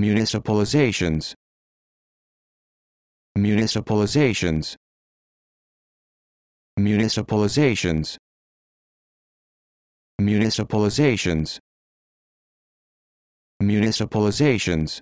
municipalizations municipalizations municipalizations municipalizations municipalizations